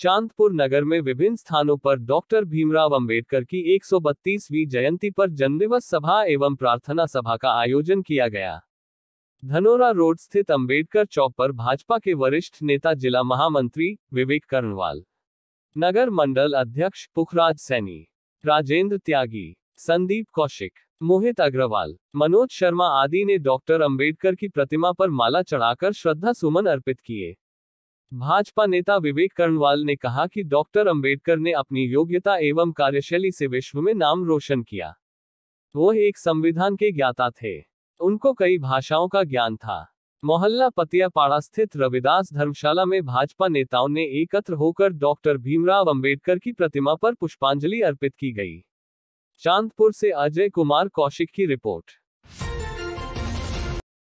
चांदपुर नगर में विभिन्न स्थानों पर डॉक्टर भीमराव अंबेडकर की 132वीं जयंती पर जन्मदिवस सभा एवं प्रार्थना सभा का आयोजन किया गया धनोरा रोड स्थित अंबेडकर चौक पर भाजपा के वरिष्ठ नेता जिला महामंत्री विवेक कर्णवाल नगर मंडल अध्यक्ष पुखराज सैनी राजेंद्र त्यागी संदीप कौशिक मोहित अग्रवाल मनोज शर्मा आदि ने डॉक्टर अंबेडकर की प्रतिमा पर माला चढ़ाकर श्रद्धा सुमन अर्पित किए भाजपा नेता विवेक कर्णवाल ने कहा कि डॉक्टर अंबेडकर ने अपनी योग्यता एवं कार्यशैली से विश्व में नाम रोशन किया वो एक संविधान के ज्ञाता थे उनको कई भाषाओं का ज्ञान था मोहल्ला पतियापाड़ा स्थित रविदास धर्मशाला में भाजपा नेताओं ने एकत्र होकर डॉक्टर भीमराव अंबेडकर की प्रतिमा पर पुष्पांजलि अर्पित की गई चांदपुर से अजय कुमार कौशिक की रिपोर्ट